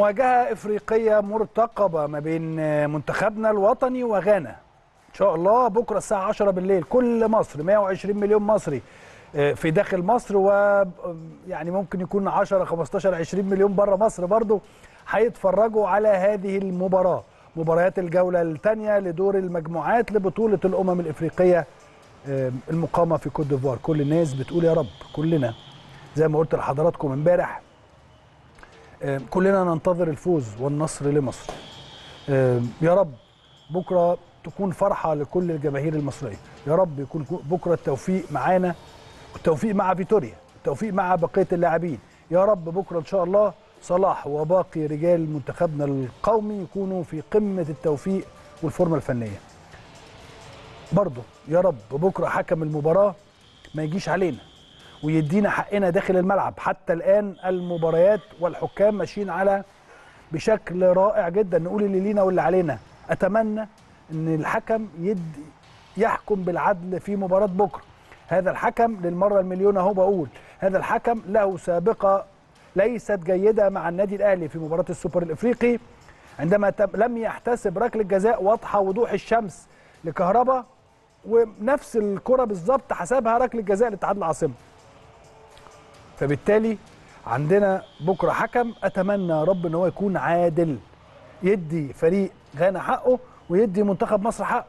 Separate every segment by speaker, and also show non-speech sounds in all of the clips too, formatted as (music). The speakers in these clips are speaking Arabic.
Speaker 1: مواجهة إفريقية مرتقبة ما بين منتخبنا الوطني وغانا إن شاء الله بكرة الساعة 10 بالليل كل مصر 120 مليون مصري آه، في داخل مصر ويعني آه، ممكن يكون 10 15 20 مليون بره مصر برضو هيتفرجوا على هذه المباراة مباريات الجولة الثانية لدور المجموعات لبطولة الأمم الإفريقية آه، المقامة في كوت ديفوار كل الناس بتقول يا رب كلنا زي ما قلت لحضراتكم امبارح كلنا ننتظر الفوز والنصر لمصر يا رب بكره تكون فرحه لكل الجماهير المصريه يا رب يكون بكره التوفيق معانا والتوفيق مع فيتوريا التوفيق مع بقيه اللاعبين يا رب بكره ان شاء الله صلاح وباقي رجال منتخبنا القومي يكونوا في قمه التوفيق والفورمه الفنيه برضه يا رب بكره حكم المباراه ما يجيش علينا ويدينا حقنا داخل الملعب حتى الآن المباريات والحكام ماشيين على بشكل رائع جدا نقول اللي لينا واللي علينا أتمنى أن الحكم يد يحكم بالعدل في مباراة بكرة هذا الحكم للمرة المليون أهو بقول هذا الحكم له سابقة ليست جيدة مع النادي الأهلي في مباراة السوبر الإفريقي عندما لم يحتسب ركلة جزاء واضحة وضوح الشمس لكهربا ونفس الكرة بالظبط حسبها ركلة جزاء لاتحاد العاصمة فبالتالي عندنا بكره حكم اتمنى يا رب ان هو يكون عادل يدي فريق غانا حقه ويدي منتخب مصر حقه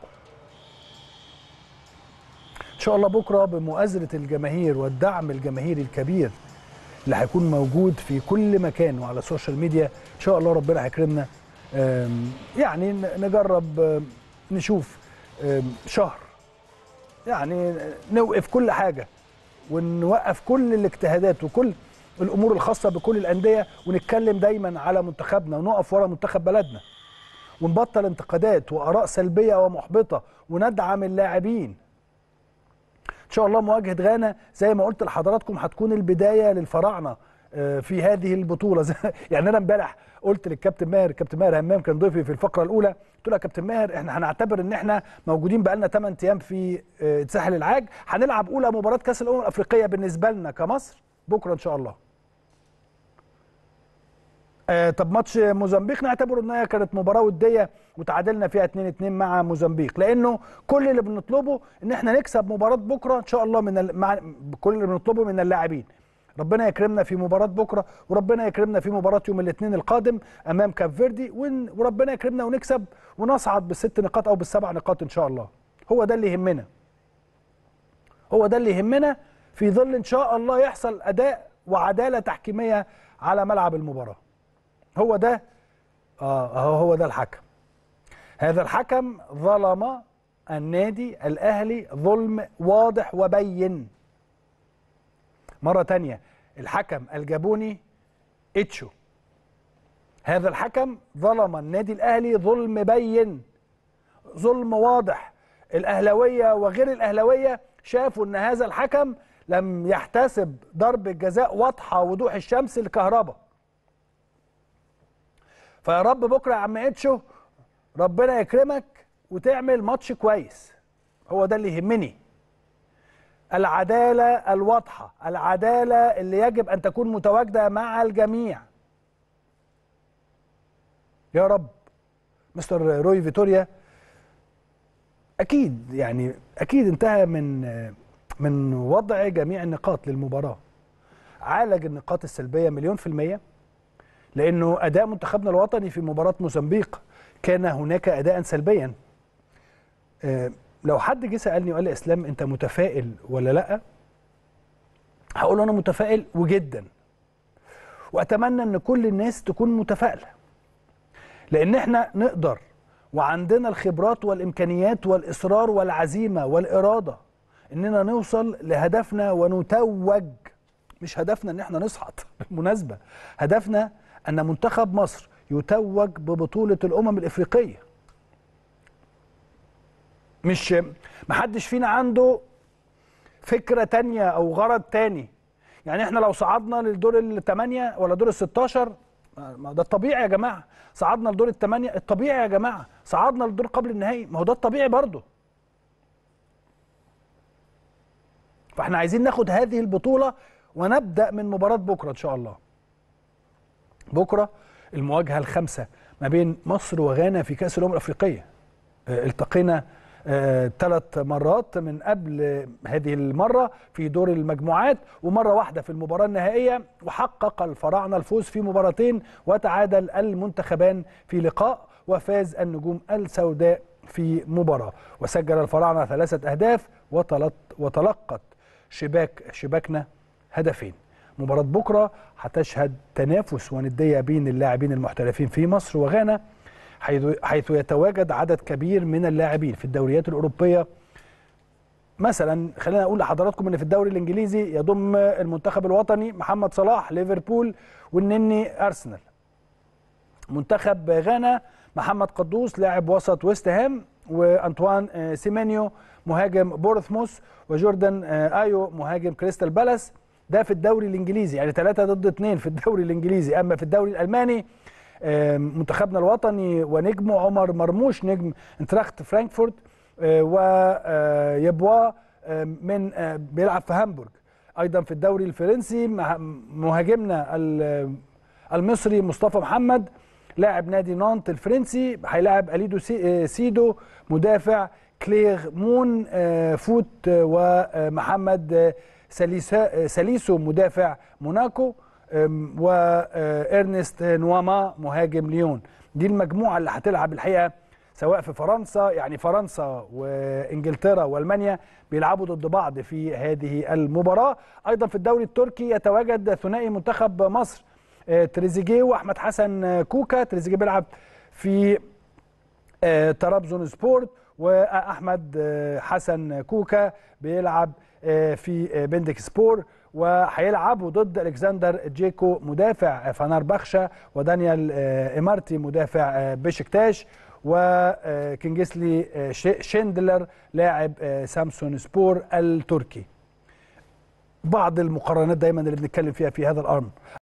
Speaker 1: ان شاء الله بكره بمؤازره الجماهير والدعم الجماهيري الكبير اللي هيكون موجود في كل مكان وعلى السوشيال ميديا ان شاء الله ربنا هيكرمنا يعني نجرب نشوف شهر يعني نوقف كل حاجه ونوقف كل الاجتهادات وكل الامور الخاصه بكل الانديه ونتكلم دايما على منتخبنا ونقف ورا منتخب بلدنا ونبطل انتقادات واراء سلبيه ومحبطه وندعم اللاعبين ان شاء الله مواجهه غانا زي ما قلت لحضراتكم هتكون البدايه للفراعنه آه، في هذه البطوله (laughs) يعني انا امبارح قلت للكابتن ماهر كابتن ماهر همام كان ضيفي في الفقره الاولى قلت له يا كابتن ماهر احنا هنعتبر ان احنا موجودين بقالنا 8 ايام في آه، ساحل العاج هنلعب اولى مباراه كاس الامم الافريقيه بالنسبه لنا كمصر بكره ان شاء الله آه طب ماتش موزمبيق نعتبره ان هي كانت مباراه وديه وتعادلنا فيها 2 2 مع موزمبيق لانه كل اللي بنطلبه ان احنا نكسب مباراه بكره ان شاء الله من مع... كل اللي بنطلبه من اللاعبين ربنا يكرمنا في مباراة بكرة وربنا يكرمنا في مباراة يوم الاثنين القادم أمام كاب فيردي وربنا يكرمنا ونكسب ونصعد بالست نقاط أو بالسبع نقاط إن شاء الله هو ده اللي يهمنا هو ده اللي يهمنا في ظل إن شاء الله يحصل أداء وعدالة تحكيمية على ملعب المباراة هو ده آه هو ده الحكم هذا الحكم ظلم النادي الأهلي ظلم واضح وبين مرة تانية الحكم الجابوني اتشو هذا الحكم ظلم النادي الأهلي ظلم بين ظلم واضح الأهلوية وغير الأهلوية شافوا أن هذا الحكم لم يحتسب ضربة جزاء واضحة وضوح الشمس الكهرباء فيا رب بكرة يا عم اتشو ربنا يكرمك وتعمل ماتش كويس هو ده اللي يهمني العدالة الواضحة العدالة اللي يجب أن تكون متواجدة مع الجميع يا رب مستر روي فيتوريا أكيد يعني أكيد انتهى من من وضع جميع النقاط للمباراة عالج النقاط السلبية مليون في المية لأنه أداء منتخبنا الوطني في مباراة موزمبيق كان هناك أداء سلبيا آه، لو حد جه سالني وقال لي اسلام انت متفائل ولا لا هقول له انا متفائل وجدا واتمنى ان كل الناس تكون متفائله لان احنا نقدر وعندنا الخبرات والامكانيات والاصرار والعزيمه والاراده اننا نوصل لهدفنا ونتوج مش هدفنا ان احنا نصعد بالمناسبه (laughs) هدفنا ان منتخب مصر يتوج ببطوله الامم الافريقيه مش محدش فينا عنده فكره تانية او غرض تاني يعني احنا لو صعدنا للدور الثمانيه ولا دور ال 16 ما ده الطبيعي يا جماعه صعدنا لدور الثمانيه الطبيعي يا جماعه صعدنا للدور قبل النهائي ما هو ده الطبيعي برضه فاحنا عايزين ناخد هذه البطوله ونبدا من مباراه بكره ان شاء الله بكره المواجهه الخامسه ما بين مصر وغانا في كاس الامم الافريقيه آه، التقينا آه، ثلاث مرات من قبل هذه المرة في دور المجموعات ومرة واحدة في المباراة النهائية وحقق الفراعنة الفوز في مباراتين وتعادل المنتخبان في لقاء وفاز النجوم السوداء في مباراة وسجل الفراعنة ثلاثة أهداف وتلقت شباك شباكنا هدفين مباراة بكرة هتشهد تنافس وندية بين اللاعبين المحترفين في مصر وغانا حيث يتواجد عدد كبير من اللاعبين في الدوريات الأوروبية مثلا خلينا اقول لحضراتكم ان في الدوري الانجليزي يضم المنتخب الوطني محمد صلاح ليفربول والنني ارسنال منتخب غانا محمد قدوس لاعب وسط ويست هام وانطوان آه، سيمينيو مهاجم بورثموس وجوردن آه، ايو مهاجم كريستال بالاس ده في الدوري الانجليزي يعني 3 ضد 2 في الدوري الانجليزي اما في الدوري الالماني منتخبنا الوطني ونجمه عمر مرموش نجم انتراخت فرانكفورت آه، ويبوا آه، آه، من بيلعب في هامبورغ ايضا في الدوري الفرنسي مهاجمنا المصري مصطفى محمد لاعب نادي نانت الفرنسي هيلاعب اليدو سيدو مدافع كليغ مون فوت ومحمد سليسو مدافع موناكو وإرنست آه، نواما مهاجم ليون دي المجموعة اللي هتلعب الحقيقة سواء في فرنسا يعني فرنسا وانجلترا والمانيا بيلعبوا ضد بعض في هذه المباراه ايضا في الدوري التركي يتواجد ثنائي منتخب مصر آه، تريزيجيه واحمد حسن كوكا تريزيجيه بيلعب في طرابزون آه، سبورت واحمد حسن كوكا بيلعب في بندك سبور وهيلعبوا ضد الكسندر جيكو مدافع فنربخشة ودانيال آه، إمارتي مدافع آه، بشكتاش وكينجسلي آه، شيندلر لاعب سامسون سبور التركي بعض المقارنات دايما اللي بنتكلم فيها في هذا الامر